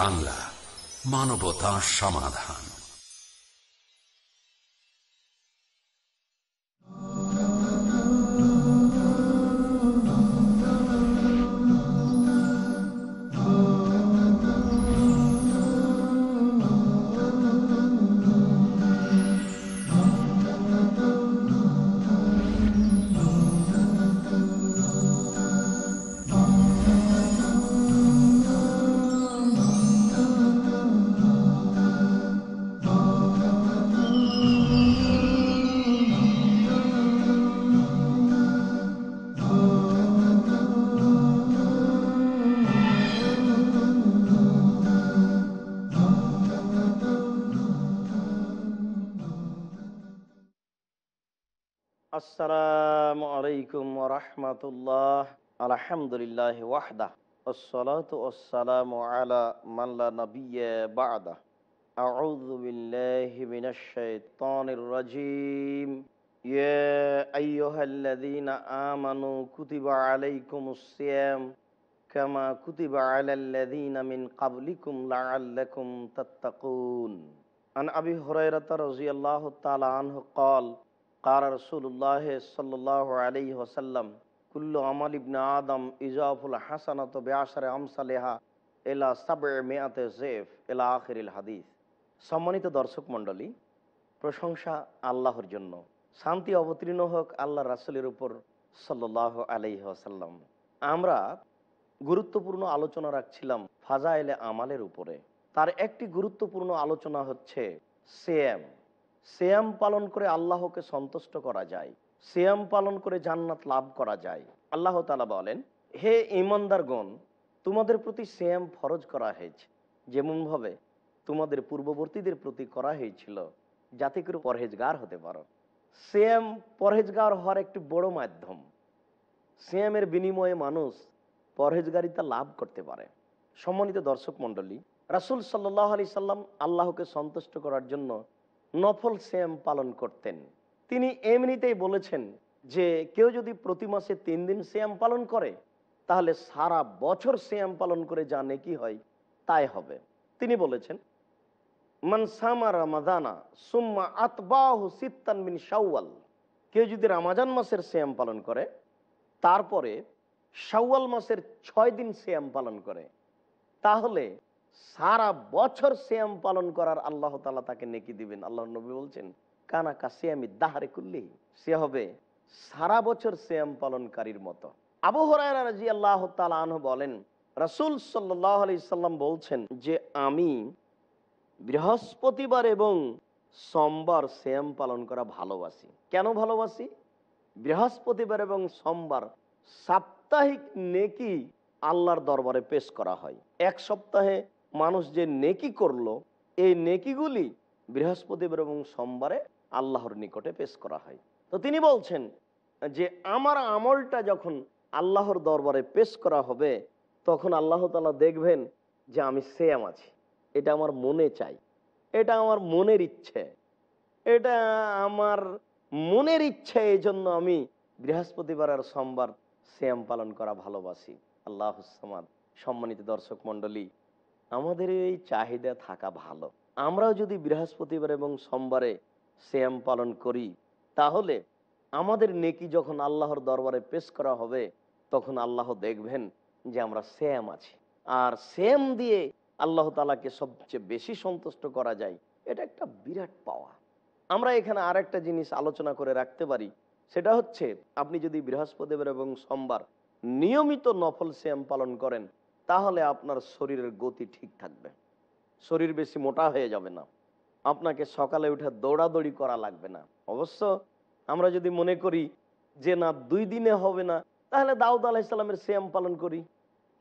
বাংলা মানবতা সমাধান আসসালামু আলাইকুম রহমতুল্লাহ আলহামদুলিল্লাহ ওয়াহদা والصلاة والسلام على من لا نبي بعده أعوذ بالله من الشيطان الرجيم يا أيها الذين آمنوا كتب عليكم الصيام كما كتب على الذين من قبلكم لعلكم تتقون عن أبي هريرة رضي الله تعالى عنه قال কার রসুল্লাহ সাল্লাহ আলী ওসাল্লাম কুল্লু আমাল ইবনা আদম ইজাফুল হাসানত বেআসরে আমসালেহা এলা সাব মেয়াতে জেফ এলা আখিরিল হাদিস সম্মানিত দর্শক মণ্ডলী প্রশংসা আল্লাহর জন্য শান্তি অবতীর্ণ হোক আল্লাহ রাসুলের উপর সাল্লাহ আলাইহি আসাল্লাম আমরা গুরুত্বপূর্ণ আলোচনা রাখছিলাম ফাজাইলে আমালের উপরে তার একটি গুরুত্বপূর্ণ আলোচনা হচ্ছে সেম শ্যাম পালন করে আল্লাহকে সন্তুষ্ট করা যায় শ্যাম পালন করে জান্নাত লাভ করা যায় আল্লাহ তালা বলেন হে ইমানদারগণ তোমাদের প্রতি শ্যাম ফরজ করা হয়েছে যেমনভাবে তোমাদের পূর্ববর্তীদের প্রতি করা হয়েছিল যাতে করে পরহেজগার হতে পারো শ্যাম পরহেজগার হওয়ার একটি বড় মাধ্যম শ্যামের বিনিময়ে মানুষ পরহেজগারিতা লাভ করতে পারে সম্মানিত দর্শক মণ্ডলী রাসুল সাল্লাহ আলি সাল্লাম আল্লাহকে সন্তুষ্ট করার জন্য নফল শ্যাম পালন করতেন তিনি এমনিতেই বলেছেন যে কেউ যদি প্রতি মাসে তিন দিন শ্যাম পালন করে তাহলে সারা বছর শ্যাম পালন করে যা নেকি হয় তাই হবে তিনি বলেছেন মানসামা রামাদানা সুম্মা আতবাহ সিত্তান মিন কেউ যদি রামাজান মাসের শ্যাম পালন করে তারপরে শাওয়াল মাসের ছয় দিন শ্যাম পালন করে তাহলে সারা বছর শ্যাম পালন করার আল্লাহ তালা তাকে নেকি দিবেন আল্লাহ নবী বলছেন কানা শ্যামি দাহারে করলি সে হবে সারা বছর শ্যাম পালনকারীর মতো আবু হরাই আল্লাহ তালাহ বলেন রসুল সাল্লাহ সাল্লাম বলছেন যে আমি বৃহস্পতিবার এবং সোমবার শ্যাম পালন করা ভালোবাসি কেন ভালোবাসি বৃহস্পতিবার এবং সোমবার সাপ্তাহিক নেকি আল্লাহর দরবারে পেশ করা হয় এক সপ্তাহে মানুষ যে নেকি করলো এই নেকিগুলি বৃহস্পতিবার এবং সোমবারে আল্লাহর নিকটে পেশ করা হয় তো তিনি বলছেন যে আমার আমলটা যখন আল্লাহর দরবারে পেশ করা হবে তখন আল্লাহ তালা দেখবেন যে আমি সেম আছি এটা আমার মনে চাই এটা আমার মনের ইচ্ছে এটা আমার মনের ইচ্ছে এই জন্য আমি বৃহস্পতিবার আর সোমবার শ্যাম পালন করা ভালোবাসি আল্লাহ সম্মানিত দর্শক মন্ডলী আমাদের এই চাহিদা থাকা ভালো আমরাও যদি বৃহস্পতিবার এবং সোমবারে শ্যাম পালন করি তাহলে আমাদের নেকি যখন আল্লাহর দরবারে পেশ করা হবে তখন আল্লাহ দেখবেন যে আমরা শ্যাম আছি আর শ্যাম দিয়ে আল্লাহ তালাকে সবচেয়ে বেশি সন্তুষ্ট করা যায় এটা একটা বিরাট পাওয়া আমরা এখানে আর একটা জিনিস আলোচনা করে রাখতে পারি সেটা হচ্ছে আপনি যদি বৃহস্পতিবার এবং সোমবার নিয়মিত নফল শ্যাম পালন করেন তাহলে আপনার শরীরের গতি ঠিক থাকবে শরীর বেশি মোটা হয়ে যাবে না আপনাকে সকালে উঠে দৌড়াদৌড়ি করা লাগবে না অবশ্য আমরা যদি মনে করি যে না দুই দিনে হবে না তাহলে দাউদ ইসলামের শ্যাম পালন করি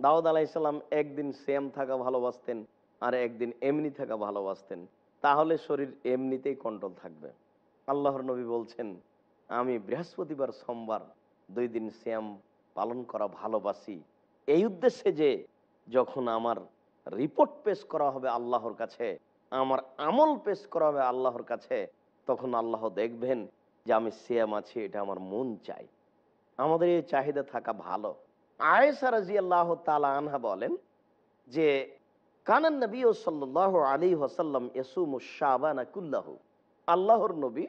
দাউদ ইসলাম একদিন শ্যাম থাকা ভালোবাসতেন আর একদিন এমনি থাকা ভালোবাসতেন তাহলে শরীর এমনিতেই কন্ট্রোল থাকবে আল্লাহর নবী বলছেন আমি বৃহস্পতিবার সোমবার দুই দিন শ্যাম পালন করা ভালোবাসি এই উদ্দেশ্যে যে যখন আমার রিপোর্ট পেশ করা হবে আল্লাহর কাছে আমার আমল পেশ করা হবে আল্লাহর কাছে তখন আল্লাহ দেখবেন যে আমি সিয়াম আছি এটা আমার মন চাই আমাদের এই চাহিদা থাকা ভালো আয়েসা রাজি আল্লাহ তালা আনহা বলেন যে কানান নবী ও সাল্লাহ আলী হাসাল্লাম এসুম শাহবান আকুল্লাহ আল্লাহর নবী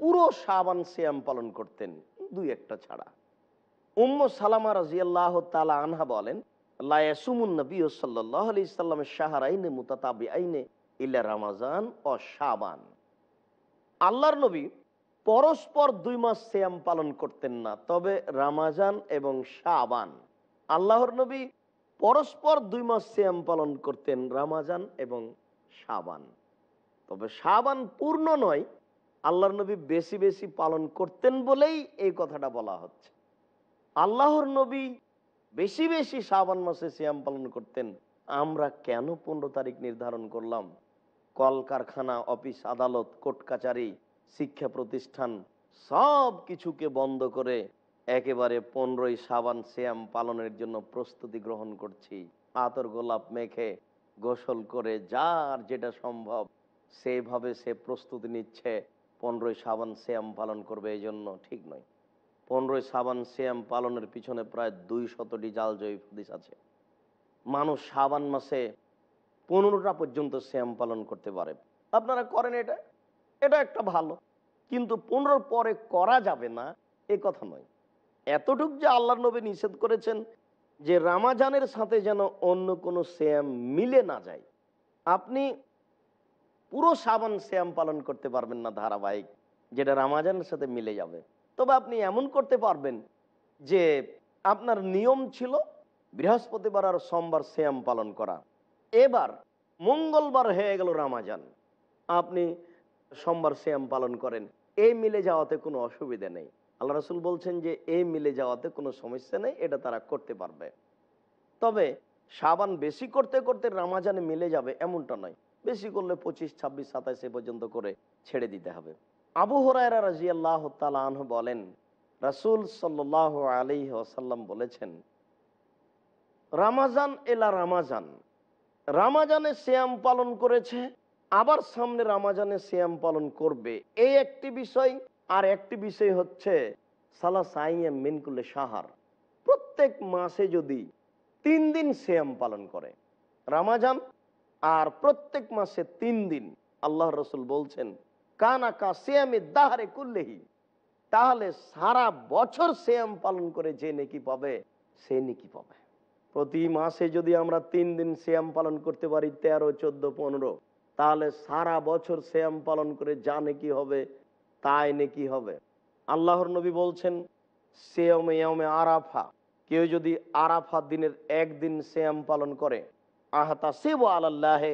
পুরো শাহবান সিয়াম পালন করতেন দুই একটা ছাড়া উম্ম সালামা আল্লাহ তালা আনহা বলেন লায়াসুমুন্নবী সাল্লাহ আলি ইসাল্লামের শাহার আইনে আইনে ইল্লা রামাজান ও শাবান আল্লাহর নবী পরস্পর দুই মাস শ্যাম পালন করতেন না তবে রামাজান এবং শাবান আল্লাহর নবী পরস্পর দুই মাস শ্যাম পালন করতেন রামাজান এবং শাবান তবে শাবান পূর্ণ নয় আল্লাহর নবী বেশি বেশি পালন করতেন বলেই এই কথাটা বলা হচ্ছে আল্লাহর নবী বেশি বেশি শ্রাবণ মাসে সিয়াম পালন করতেন আমরা কেন পনেরো তারিখ নির্ধারণ করলাম কলকারখানা অফিস আদালত কোর্ট কাচারি শিক্ষা প্রতিষ্ঠান সব কিছুকে বন্ধ করে একেবারে পনেরোই সাবান শ্যাম পালনের জন্য প্রস্তুতি গ্রহণ করছি আতর গোলাপ মেখে গোসল করে যার যেটা সম্ভব সেইভাবে সে প্রস্তুতি নিচ্ছে পনেরোই সাবান শ্যাম পালন করবে এই জন্য ঠিক নয় পনেরোই সাবান সিয়াম পালনের পিছনে প্রায় দুই শতটি জাল জয়ী হাদিস আছে মানুষ সাবান মাসে পনেরোটা পর্যন্ত শ্যাম পালন করতে পারে আপনারা করেন এটা এটা একটা ভালো কিন্তু পনেরোর পরে করা যাবে না এ কথা নয় এতটুক যে আল্লাহ নবী নিষেধ করেছেন যে রামাজানের সাথে যেন অন্য কোনো শ্যাম মিলে না যায় আপনি পুরো সাবান শ্যাম পালন করতে পারবেন না ধারাবাহিক যেটা রামাজানের সাথে মিলে যাবে তবে আপনি এমন করতে পারবেন যে আপনার নিয়ম ছিল বৃহস্পতিবার আর সোমবার শ্যাম পালন করা এবার মঙ্গলবার হয়ে গেল রামাজান আপনি সোমবার শ্যাম পালন করেন এই মিলে যাওয়াতে কোনো অসুবিধা নেই আল্লাহ রসুল বলছেন যে এই মিলে যাওয়াতে কোনো সমস্যা নেই এটা তারা করতে পারবে তবে সাবান বেশি করতে করতে রামাজান মিলে যাবে এমনটা নয় বেশি করলে পঁচিশ ছাব্বিশ সাতাশে পর্যন্ত করে ছেড়ে দিতে হবে আবু হরায়রা রাজি আল্লাহ তালাহ বলেন রাসুল সাল আলী আসাল্লাম বলেছেন রামাজান এলা রামাজান রামাজানে শ্যাম পালন করেছে আবার সামনে রামাজানে শ্যাম পালন করবে এই একটি বিষয় আর একটি বিষয় হচ্ছে সালা সাইয়াম মিনকুলে সাহার প্রত্যেক মাসে যদি তিন দিন শ্যাম পালন করে রামাজান আর প্রত্যেক মাসে তিন দিন আল্লাহ রসুল বলছেন কানাকা সেয়ামে দাহারে করলেহি তাহলে সারা বছর সেয়াম পালন করে যে নেকি পাবে সে নেকি পাবে প্রতি মাসে যদি আমরা তিন দিন শ্যাম পালন করতে পারি তেরো চোদ্দ পনেরো তাহলে সারা বছর শ্যাম পালন করে যা নেকি হবে তাই নেকি হবে আল্লাহর নবী বলছেন সেয়মে ইয়মে আরাফা কেউ যদি আরাফা দিনের একদিন শ্যাম পালন করে আহাতা সেব আল্লাহে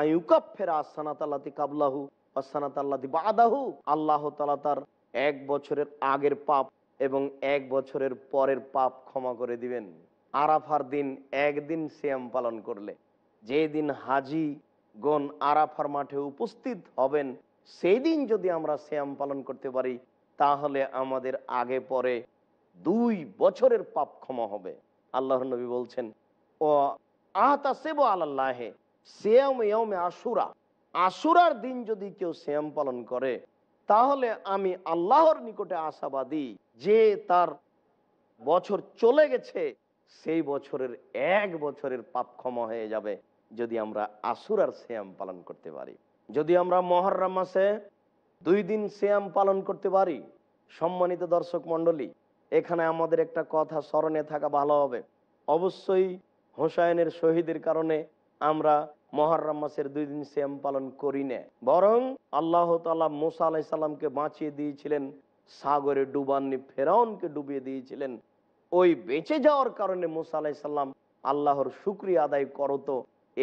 আয়ুকা ফেরা আসানা কাবলাহু তার এক বছরের আগের পাপ এবং এক বছরের পরের পাপ ক্ষমা করে দিবেন আরাফার দিন একদিন শ্যাম পালন করলে যেদিন হাজি আরাফার মাঠে উপস্থিত হবেন সেই দিন যদি আমরা শ্যাম পালন করতে পারি তাহলে আমাদের আগে পরে দুই বছরের পাপ ক্ষমা হবে আল্লাহ নবী বলছেন ও আহতা সেব আল্লাহে শ্যাম ইয়মে আশুরা আসুরার দিন যদি কেউ শ্যাম পালন করে তাহলে আমি আল্লাহর নিকটে আশাবাদী যে তার বছর চলে গেছে সেই বছরের এক বছরের পাপ ক্ষমা হয়ে যাবে যদি আমরা আর শ্যাম পালন করতে পারি যদি আমরা মহরম মাসে দুই দিন শ্যাম পালন করতে পারি সম্মানিত দর্শক মন্ডলী এখানে আমাদের একটা কথা স্মরণে থাকা ভালো হবে অবশ্যই হোসায়নের শহীদের কারণে আমরা মহারাম মাসের দুই দিন শ্যাম পালন করি না বরং আল্লাহ তালা মোসা আলাই সাল্লামকে বাঁচিয়ে দিয়েছিলেন সাগরে ডুবাননি ফেরাউনকে ডুবিয়ে দিয়েছিলেন ওই বেঁচে যাওয়ার কারণে মোসা আলাই সাল্লাম আল্লাহর শুক্রিয়া আদায় করতো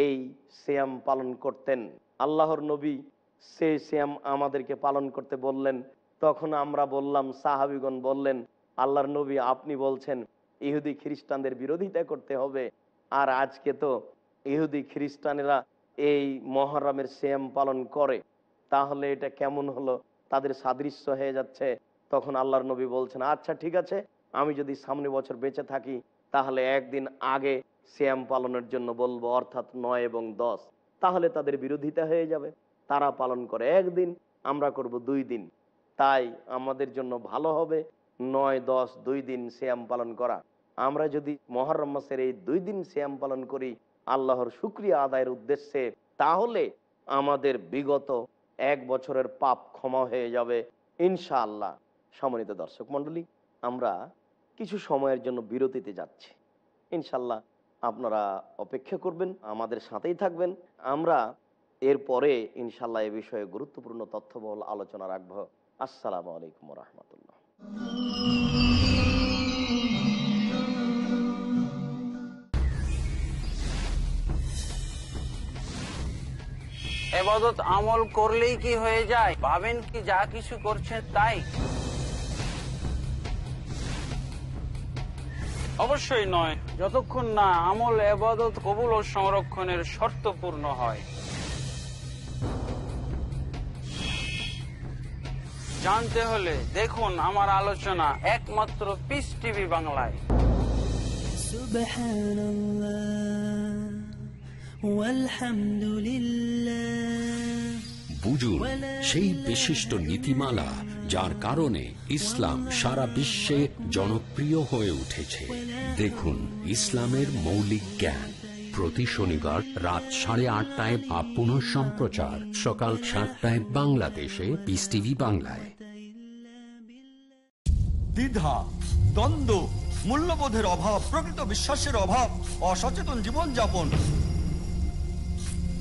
এই শ্যাম পালন করতেন আল্লাহর নবী সে শ্যাম আমাদেরকে পালন করতে বললেন তখন আমরা বললাম সাহাবিগণ বললেন আল্লাহর নবী আপনি বলছেন ইহুদি খ্রিস্টানদের বিরোধিতা করতে হবে আর আজকে তো ইহুদি খ্রিস্টানেরা এই মহরমের শ্যাম পালন করে তাহলে এটা কেমন হলো তাদের সাদৃশ্য হয়ে যাচ্ছে তখন আল্লাহর নবী বলছেন আচ্ছা ঠিক আছে আমি যদি সামনে বছর বেঁচে থাকি তাহলে একদিন আগে শ্যাম পালনের জন্য বলবো অর্থাৎ নয় এবং দশ তাহলে তাদের বিরোধিতা হয়ে যাবে তারা পালন করে একদিন আমরা করব দুই দিন তাই আমাদের জন্য ভালো হবে নয় দশ দুই দিন শ্যাম পালন করা আমরা যদি মহরম মাসের এই দুই দিন শ্যাম পালন করি আল্লাহর শুক্রিয়া আদায়ের উদ্দেশ্যে তাহলে আমাদের বিগত এক বছরের পাপ ক্ষমা হয়ে যাবে ইনশাআল্লাহ সমন্বিত দর্শক মণ্ডলী আমরা কিছু সময়ের জন্য বিরতিতে যাচ্ছি ইনশাল্লাহ আপনারা অপেক্ষা করবেন আমাদের সাথেই থাকবেন আমরা এরপরে ইনশাল্লাহ এ বিষয়ে গুরুত্বপূর্ণ তথ্যবহল আলোচনা রাখবো আসসালামু আলাইকুম রহমতুল ইবাদত আমল করলেই কি হয়ে যায় পাবেন কি যা কিছু করছেন তাই অবশ্যই নয় যতক্ষণ না আমল এবাদত কবুল ও সংরক্ষণের শর্ত পূর্ণ হয় জানতে হলে দেখুন আমার আলোচনা একমাত্র পিস টিভি বাংলায় বুঝুন সেই বিশিষ্ট নীতিমালা যার কারণে ইসলাম সারা বিশ্বে জনপ্রিয় হয়ে উঠেছে দেখুন ইসলামের মৌলিক জ্ঞান প্রতি শনিবার রাত সাড়ে আটটায় বা পুনঃ সম্প্রচার সকাল সাতটায় বাংলাদেশে পিস টিভি বাংলায় দ্বিধা দ্বন্দ্ব মূল্যবোধের অভাব প্রকৃত বিশ্বাসের অভাব অসচেতন জীবনযাপন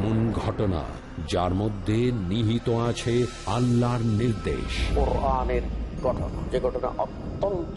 এমন ঘটনা যার মধ্যে নিহিত আছে আল্লাহর নির্দেশ যে ঘটনা অত্যন্ত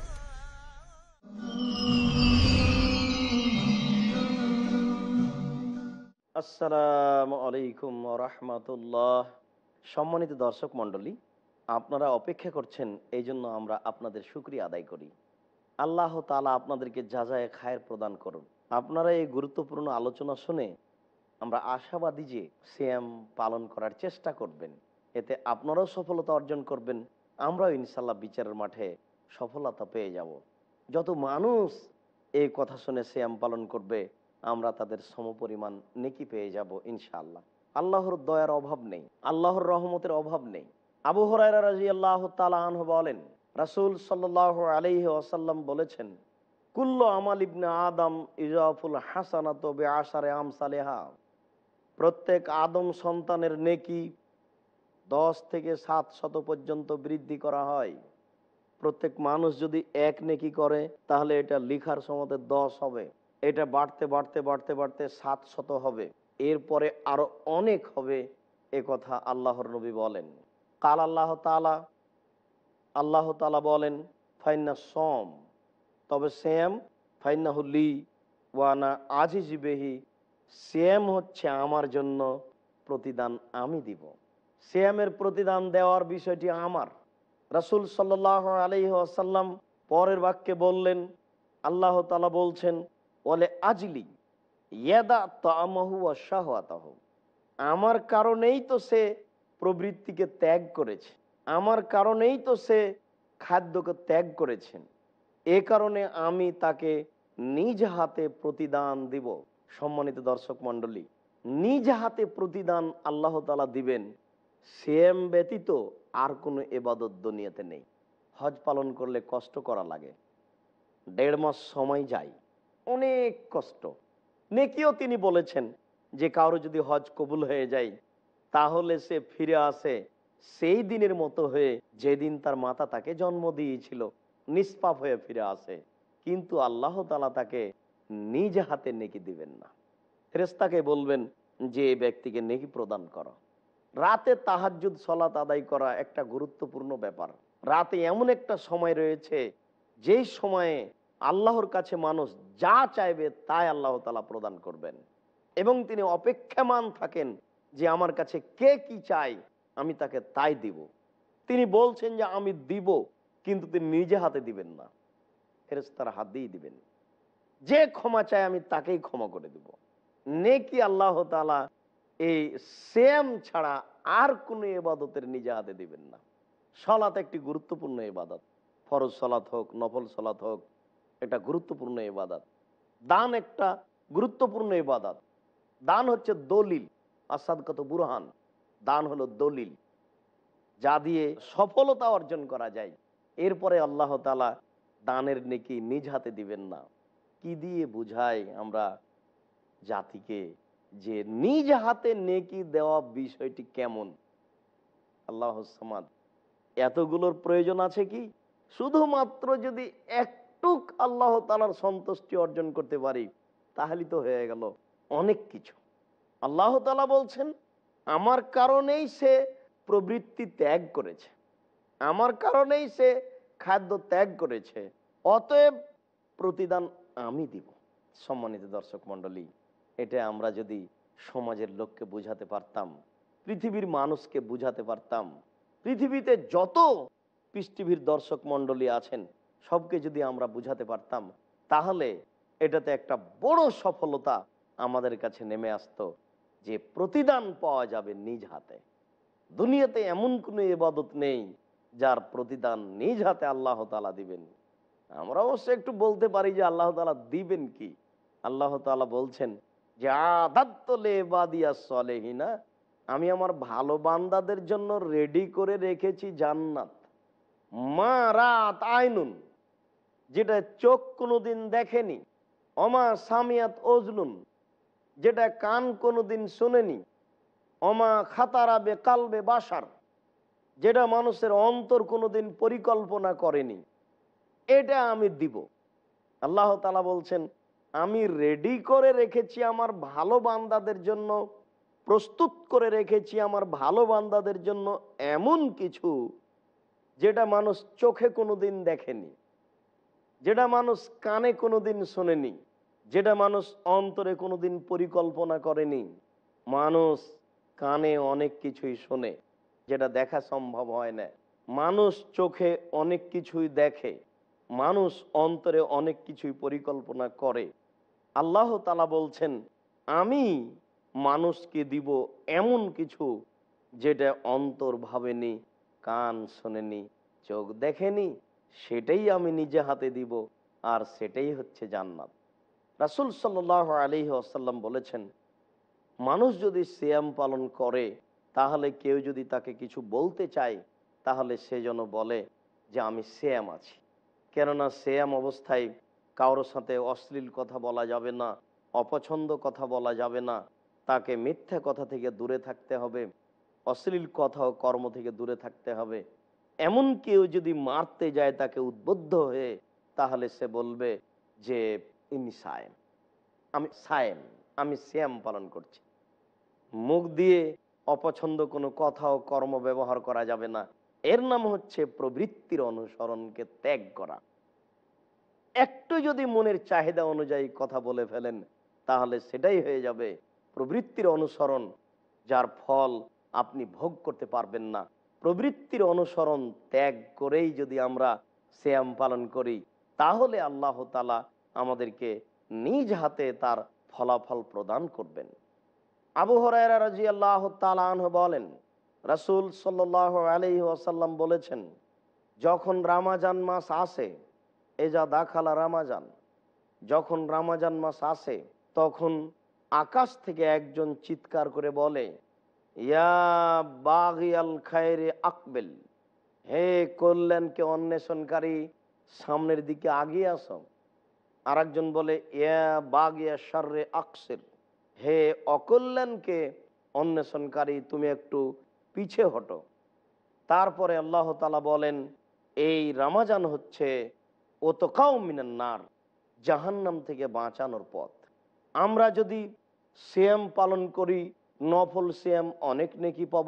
আসসালামু আলাইকুম রহমতুল্লাহ সম্মানিত দর্শক মণ্ডলী আপনারা অপেক্ষা করছেন এই জন্য আমরা আপনাদের সুক্রিয়া আদায় করি আল্লাহ তালা আপনাদেরকে যা যায় খায়ের প্রদান করুন আপনারা এই গুরুত্বপূর্ণ আলোচনা শুনে আমরা আশাবাদী যে সিএম পালন করার চেষ্টা করবেন এতে আপনারাও সফলতা অর্জন করবেন আমরাও ইনশাল্লাহ বিচারের মাঠে সফলতা পেয়ে যাব যত মানুষ এই কথা শুনে সিয়াম পালন করবে আমরা তাদের সমপরিমাণ নেকি পেয়ে যাব ইনশাআল্লাহ আল্লাহর দয়ার অভাব নেই আল্লাহর রহমতের অভাব নেই আবু হরাই রাজি আল্লাহ বলেন রাসুল সাল্লাহ আলাইহি আসাল্লাম বলেছেন কুল্ল আমাল ইবনে আদম ইজাফুল হাসানাত আশারে আম সালেহা প্রত্যেক আদম সন্তানের নেকি দশ থেকে সাত শত পর্যন্ত বৃদ্ধি করা হয় প্রত্যেক মানুষ যদি এক নেকি করে তাহলে এটা লিখার সময় দশ হবে এটা বাড়তে বাড়তে বাড়তে বাড়তে সাত শত হবে এরপরে আরো অনেক হবে এ কথা আল্লাহর নবী বলেন কাল আল্লাহ তালা আল্লাহ তালা বলেন ফাইন্না সম তবে শ্যাম হুলি ওয়ানা আজি জিবেহি শ্যাম হচ্ছে আমার জন্য প্রতিদান আমি দিব শ্যামের প্রতিদান দেওয়ার বিষয়টি আমার রাসুল সাল্লাহ আলি আসাল্লাম পরের বাক্যে বললেন আল্লাহ তালা বলছেন বলে আজলি ইয়াদা তামাহু ও আমার কারণেই তো সে প্রবৃত্তিকে ত্যাগ করেছে আমার কারণেই তো সে খাদ্যকে ত্যাগ করেছেন এ কারণে আমি তাকে নিজ হাতে প্রতিদান দিব সম্মানিত দর্শক মণ্ডলী নিজ হাতে প্রতিদান আল্লাহ তালা দিবেন সেম ব্যতীত আর কোনো এবাদত দুনিয়াতে নেই হজ পালন করলে কষ্ট করা লাগে দেড় মাস সময় যায় অনেক কষ্ট নেকিও তিনি বলেছেন যে কারো যদি হজ কবুল হয়ে যায় তাহলে সে ফিরে আসে সেই দিনের মতো হয়ে যেদিন তার মাতা তাকে জন্ম দিয়েছিল নিষ্পাপ হয়ে ফিরে আসে কিন্তু আল্লাহ তালা তাকে নিজ হাতে নেকি দিবেন না ফেরেস্তাকে বলবেন যে ব্যক্তিকে নেকি প্রদান করো রাতে তাহাজুদ সলাত আদায় করা একটা গুরুত্বপূর্ণ ব্যাপার রাতে এমন একটা সময় রয়েছে যেই সময়ে আল্লাহর কাছে মানুষ যা চাইবে তাই আল্লাহ তালা প্রদান করবেন এবং তিনি অপেক্ষামান থাকেন যে আমার কাছে কে কি চাই আমি তাকে তাই দিব তিনি বলছেন যে আমি দিব কিন্তু তিনি নিজে হাতে দিবেন না ফেরেস্তার হাত দিয়েই দিবেন যে ক্ষমা চায় আমি তাকেই ক্ষমা করে দিব নেকি আল্লাহ তালা এই সেম ছাড়া আর কোনো এবাদতের নিজে হাতে দিবেন না সলাত একটি গুরুত্বপূর্ণ এবাদত ফরজ সলাত হোক নফল সলাত হোক এটা গুরুত্বপূর্ণ এবাদাত দান একটা গুরুত্বপূর্ণ এবাদাত দান হচ্ছে দলিল আসাদ কত বুরহান দান হলো দলিল যা দিয়ে সফলতা অর্জন করা যায় এরপরে আল্লাহ তালা দানের নেকি নিজ হাতে দিবেন না কি দিয়ে বুঝায় আমরা জাতিকে যে নিজ হাতে নেকি দেওয়া বিষয়টি কেমন আল্লাহ সামাদ এতগুলোর প্রয়োজন আছে কি শুধুমাত্র যদি এক একটুক আল্লাহ তালার সন্তুষ্টি অর্জন করতে পারি তাহলে তো হয়ে গেল অনেক কিছু আল্লাহ তালা বলছেন আমার কারণেই সে প্রবৃত্তি ত্যাগ করেছে আমার কারণেই সে খাদ্য ত্যাগ করেছে অতএব প্রতিদান আমি দিব সম্মানিত দর্শক মন্ডলী এটা আমরা যদি সমাজের লোককে বুঝাতে পারতাম পৃথিবীর মানুষকে বুঝাতে পারতাম পৃথিবীতে যত পৃথিবীর দর্শক মন্ডলী আছেন সবকে যদি আমরা বুঝাতে পারতাম তাহলে এটাতে একটা বড় সফলতা আমাদের কাছে নেমে আসত যে প্রতিদান পাওয়া যাবে নিজ হাতে দুনিয়াতে এমন কোনো ইবাদত নেই যার প্রতিদান নিজ হাতে আল্লাহ তালা দিবেন আমরা অবশ্য একটু বলতে পারি যে আল্লাহ তালা দিবেন কি আল্লাহ তালা বলছেন যে আদাত্তলে আমি আমার ভালো বান্দাদের জন্য রেডি করে রেখেছি জান্নাত মা রাত আইনুন যেটা চোখ কোনোদিন দেখেনি অমা সামিয়াত অজলুন যেটা কান কোনোদিন শোনেনি অমা খাতারাবে কালবে বাসার যেটা মানুষের অন্তর কোনোদিন পরিকল্পনা করেনি এটা আমি দিব আল্লাহ তালা বলছেন আমি রেডি করে রেখেছি আমার ভালো বান্দাদের জন্য প্রস্তুত করে রেখেছি আমার ভালো বান্দাদের জন্য এমন কিছু যেটা মানুষ চোখে কোনোদিন দেখেনি যেটা মানুষ কানে কোনোদিন শোনেনি যেটা মানুষ অন্তরে কোনোদিন পরিকল্পনা করেনি মানুষ কানে অনেক কিছুই শোনে যেটা দেখা সম্ভব হয় না মানুষ চোখে অনেক কিছুই দেখে মানুষ অন্তরে অনেক কিছুই পরিকল্পনা করে আল্লাহ তালা বলছেন আমি মানুষকে দিব এমন কিছু যেটা অন্তর ভাবেনি কান শোনেনি চোখ দেখেনি সেটাই আমি নিজে হাতে দিব আর সেটাই হচ্ছে জান্নাত রাসুল সাল্লাহ আলী আসাল্লাম বলেছেন মানুষ যদি শ্যাম পালন করে তাহলে কেউ যদি তাকে কিছু বলতে চায় তাহলে সে যেন বলে যে আমি শ্যাম আছি কেননা শ্যাম অবস্থায় কারোর সাথে অশ্লীল কথা বলা যাবে না অপছন্দ কথা বলা যাবে না তাকে মিথ্যা কথা থেকে দূরে থাকতে হবে অশ্লীল কথা ও কর্ম থেকে দূরে থাকতে হবে এমন কেউ যদি মারতে যায় তাকে উদ্বুদ্ধ হয়ে তাহলে সে বলবে যে ইনি সায়েম আমি সায়েম আমি শ্যাম পালন করছি মুখ দিয়ে অপছন্দ কোনো কথা ও কর্ম ব্যবহার করা যাবে না এর নাম হচ্ছে প্রবৃত্তির অনুসরণকে ত্যাগ করা একটু যদি মনের চাহিদা অনুযায়ী কথা বলে ফেলেন তাহলে সেটাই হয়ে যাবে প্রবৃত্তির অনুসরণ যার ফল আপনি ভোগ করতে পারবেন না প্রবৃত্তির অনুসরণ ত্যাগ করেই যদি আমরা শ্যাম পালন করি তাহলে আল্লাহ তালা আমাদেরকে নিজ হাতে তার ফলাফল প্রদান করবেন আবু হরাইরা রাজি আল্লাহ তালাহ বলেন রাসুল সাল্লাহ আলি ওয়াসাল্লাম বলেছেন যখন রামাজান মাস আসে এজা দাখালা রামাজান যখন রামাজান মাস আসে তখন আকাশ থেকে একজন চিৎকার করে বলে আকবেল হে কল্যাণকে অন্বেষণকারী সামনের দিকে আগিয়ে আস আর একজন বলে ইয়া বাঘ ইয়া হে অকল্যাণকে অন্বেষণকারী তুমি একটু পিছে হটো তারপরে আল্লাহ তালা বলেন এই রামাজান হচ্ছে ওতকাও মিনান্নার জাহান্নাম থেকে বাঁচানোর পথ আমরা যদি সিয়াম পালন করি নফল সিয়াম অনেক নেকি পাব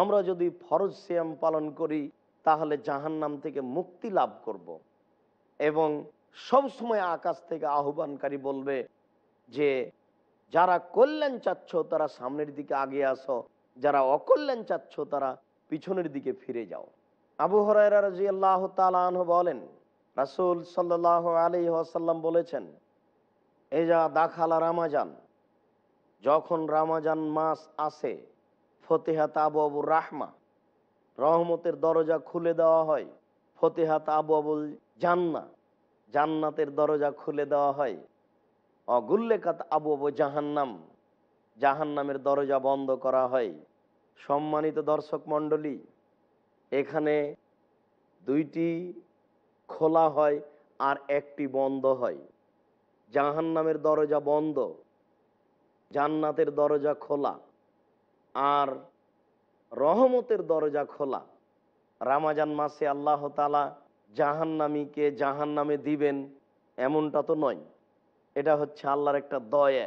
আমরা যদি ফরজ সিয়াম পালন করি তাহলে জাহান নাম থেকে মুক্তি লাভ করব। এবং সবসময় আকাশ থেকে আহ্বানকারী বলবে যে যারা কল্যাণ চাচ্ছ তারা সামনের দিকে আগে আসো যারা অকল্যাণ চাচ্ছ তারা পিছনের দিকে ফিরে যাও আবু হরাহ বলেন রাসুল সাল্লাহ আলী আসাল্লাম বলেছেন এজা দাখালা রামাজান যখন রামাজান মাস আসে ফতেহাত আবু রাহমা রহমতের দরজা খুলে দেওয়া হয় ফতেহাত আবু আবুল জান্না জান্নাতের দরজা খুলে দেওয়া হয় অগুল্লেখাত আবু আবু জাহান্নাম জাহান্নামের দরজা বন্ধ করা হয় সম্মানিত দর্শক মণ্ডলী এখানে দুইটি খোলা হয় আর একটি বন্ধ হয় জাহান্নামের দরজা বন্ধ জান্নাতের দরজা খোলা আর রহমতের দরজা খোলা রামাজান মাসে আল্লাহ তালা জাহান জাহান্নামে দিবেন এমনটা তো নয় এটা হচ্ছে আল্লাহর একটা দয়া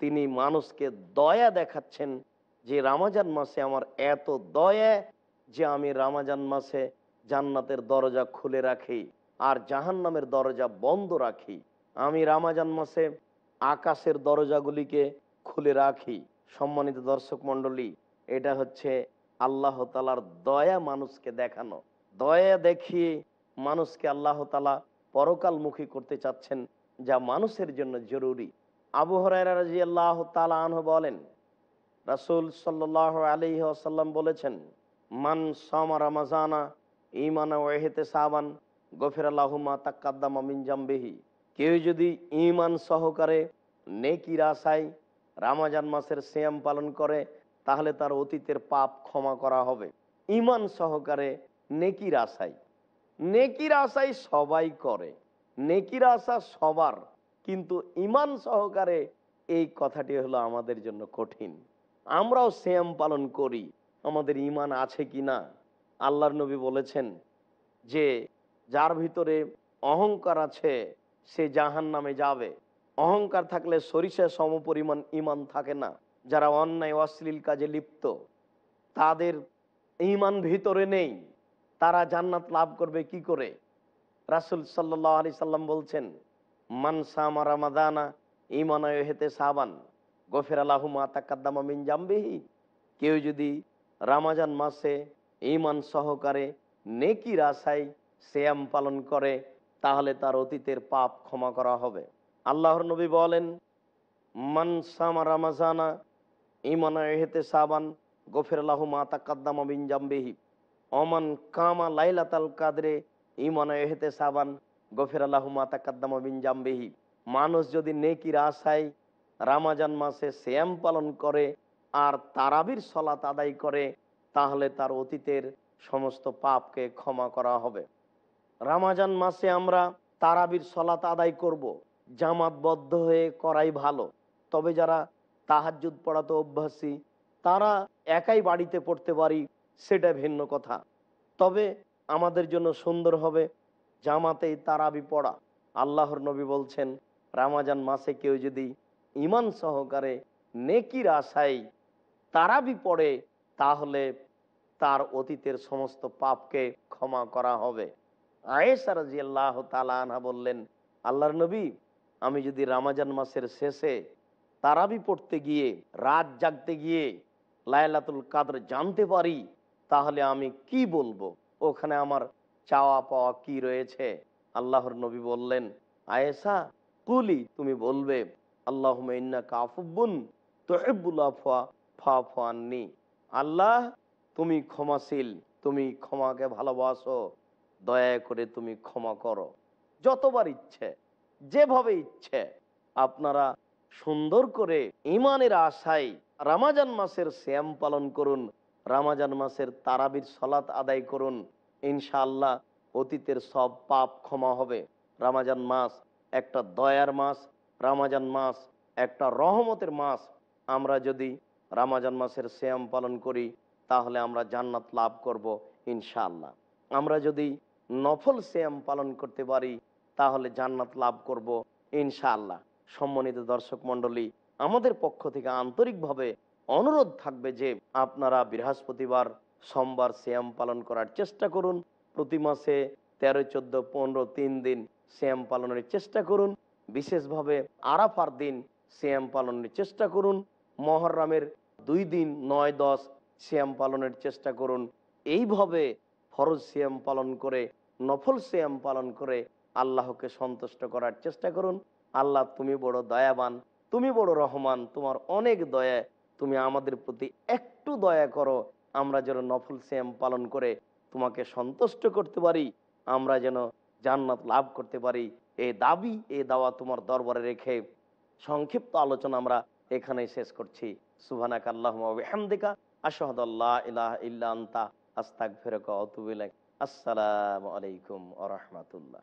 তিনি মানুষকে দয়া দেখাচ্ছেন যে রামাজান মাসে আমার এত দয়া যে আমি রামাজান মাসে জান্নাতের দরজা খুলে রাখি আর জাহান্নামের দরজা বন্ধ রাখি আমি রামাজান মাসে আকাশের দরজাগুলিকে খুলে রাখি সম্মানিত দর্শক মন্ডলী এটা হচ্ছে আল্লাহ তালার দয়া মানুষকে দেখানো দয়া দেখিয়ে মানুষকে আল্লাহ তালা পরকালমুখী করতে চাচ্ছেন যা মানুষের জন্য জরুরি আবু হরাই আল্লাহ তালা আনহ বলেন রাসুল সাল আলী আসাল্লাম বলেছেন মান সামারামাজানা রামাজানা ইমানা ওয়েহেতে সাবান গফির আল্লাহমা তাক্কাদ্দামা মিনজাম্বেহি কেউ যদি ইমান সহকারে নেকির আশায় রামাজান মাসের শ্যাম পালন করে তাহলে তার অতীতের পাপ ক্ষমা করা হবে ইমান সহকারে নেকির আশাই নেকির আশাই সবাই করে নেকির আশা সবার কিন্তু ইমান সহকারে এই কথাটি হলো আমাদের জন্য কঠিন আমরাও শ্যাম পালন করি আমাদের ইমান আছে কি না আল্লাহর নবী বলেছেন যে যার ভিতরে অহংকার আছে সে জাহান নামে যাবে অহংকার থাকলে সরিষা সমপরিমাণ ইমান থাকে না যারা অন্যায় অশ্লীল কাজে লিপ্ত তাদের ইমান ভিতরে নেই তারা জান্নাত লাভ করবে কি করে রাসুল সাল্লাহ আলি সাল্লাম বলছেন মারা মাদানা ইমানয় হেতে সাবান গফের আলাহুমা তাকাদ্দামা মিন জামবেহি কেউ যদি রামাজান মাসে ইমান সহকারে নেকি রাসায় শ্যাম পালন করে তাহলে তার অতীতের পাপ ক্ষমা করা হবে আল্লাহর নবী বলেন মানসামা রামাজানা ইমানা এহেতে সাবান গফের মা তাকাদ্দামা বিন জাম্বেহি অমান কামা লাইলাতাল কাদরে ইমানা এহেতে সাবান গফের মা তাকাদ্দামা বিন জাম্বেহি মানুষ যদি নেকির আশায় রামাজান মাসে শ্যাম পালন করে আর তারাবির সলাত আদায় করে তাহলে তার অতীতের সমস্ত পাপকে ক্ষমা করা হবে রামাজান মাসে আমরা তারাবির সলাত আদায় করব। জামাতবদ্ধ হয়ে করাই ভালো তবে যারা তাহাজুদ পড়াতে অভ্যাসী তারা একাই বাড়িতে পড়তে পারি সেটা ভিন্ন কথা তবে আমাদের জন্য সুন্দর হবে জামাতেই তারাবি পড়া আল্লাহর নবী বলছেন রামাজান মাসে কেউ যদি ইমান সহকারে নেকির আশাই তারাবি পড়ে তাহলে তার অতীতের সমস্ত পাপকে ক্ষমা করা হবে আয়েসার জিয়াল্লাহ তালা আনা বললেন আল্লাহর নবী আমি যদি রামাজান মাসের শেষে তারাবি পড়তে গিয়ে রাত জাগতে গিয়ে লায়লাতুল কাদর জানতে পারি তাহলে আমি কি বলবো ওখানে আমার চাওয়া পাওয়া কি রয়েছে আল্লাহর নবী বললেন আয়েসা কুলি তুমি বলবে আল্লাহ ইন্না কাফুবুন তোহেবুল্লাফা ফা ফাননি আল্লাহ তুমি ক্ষমাশীল তুমি ক্ষমাকে ভালোবাসো দয়া করে তুমি ক্ষমা করো যতবার ইচ্ছে যেভাবে ইচ্ছে আপনারা সুন্দর করে ইমানের আশায় রামাজান মাসের শ্যাম পালন করুন রামাজান মাসের তারাবির সলাত আদায় করুন ইনশাআল্লাহ অতীতের সব পাপ ক্ষমা হবে রামাজান মাস একটা দয়ার মাস রামাজান মাস একটা রহমতের মাস আমরা যদি রামাজান মাসের শ্যাম পালন করি তাহলে আমরা জান্নাত লাভ করব ইনশাআল্লাহ আমরা যদি নফল শ্যাম পালন করতে পারি তাহলে জান্নাত লাভ করব ইনশাআল্লাহ সম্মানিত দর্শক মণ্ডলী আমাদের পক্ষ থেকে আন্তরিকভাবে অনুরোধ থাকবে যে আপনারা বৃহস্পতিবার সোমবার শ্যাম পালন করার চেষ্টা করুন প্রতি মাসে তেরো চোদ্দ পনেরো তিন দিন শ্যাম পালনের চেষ্টা করুন বিশেষভাবে আরাফার দিন শ্যাম পালনের চেষ্টা করুন মহরমের দুই দিন নয় দশ শ্যাম পালনের চেষ্টা করুন এইভাবে ফরজ শ্যাম পালন করে নফল শ্যাম পালন করে আল্লাহকে সন্তুষ্ট করার চেষ্টা করুন আল্লাহ তুমি বড় দয়াবান তুমি বড় রহমান তোমার অনেক দয়া তুমি আমাদের প্রতি একটু দয়া করো আমরা যেন নফল শ্যাম পালন করে তোমাকে সন্তুষ্ট করতে পারি আমরা যেন জান্নাত লাভ করতে পারি এই দাবি এ দাওয়া তোমার দরবারে রেখে সংক্ষিপ্ত আলোচনা আমরা এখানেই শেষ করছি সুবানাক আল্লাহমদিকা আশহদাল্লাহ ইলাহ ইল্লা আস্তাক ফেরক অতুবিল আসসালামু আলাইকুম আ রহমতুল্লাহ